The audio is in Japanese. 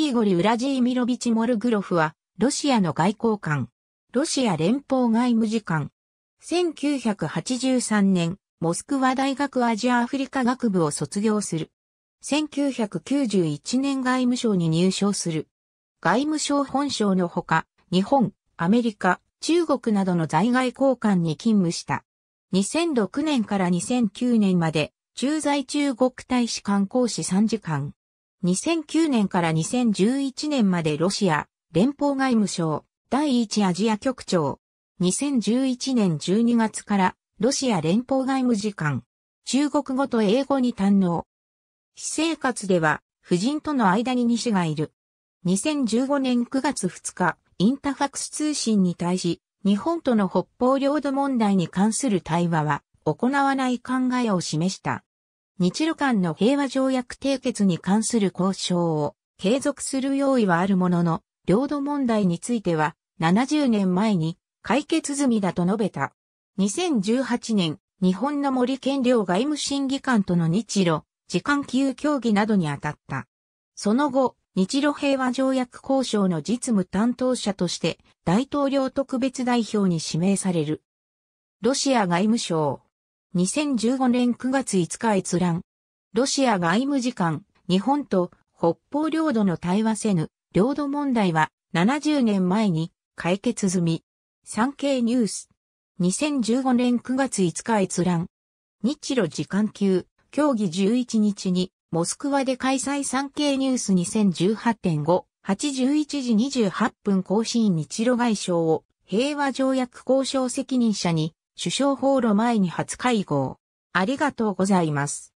イーゴリ・ウラジーミロビチ・モルグロフは、ロシアの外交官。ロシア連邦外務次官。1983年、モスクワ大学アジアアフリカ学部を卒業する。1991年外務省に入省する。外務省本省のほか、日本、アメリカ、中国などの在外交官に勤務した。2006年から2009年まで、駐在中国大使館講師3時間。2009年から2011年までロシア連邦外務省第一アジア局長。2011年12月からロシア連邦外務次官。中国語と英語に堪能。私生活では夫人との間に西がいる。2015年9月2日、インタファクス通信に対し、日本との北方領土問題に関する対話は行わない考えを示した。日露間の平和条約締結に関する交渉を継続する用意はあるものの、領土問題については70年前に解決済みだと述べた。2018年、日本の森県領外務審議官との日露、時間給協議などに当たった。その後、日露平和条約交渉の実務担当者として大統領特別代表に指名される。ロシア外務省2015年9月5日閲覧。ロシア外務次官、日本と北方領土の対話せぬ、領土問題は70年前に解決済み。産経ニュース。2015年9月5日閲覧。日露時間級、協議11日に、モスクワで開催産経ニュース2018.5、81時28分更新日露外相を平和条約交渉責任者に首相訪ロ前に初会合。ありがとうございます。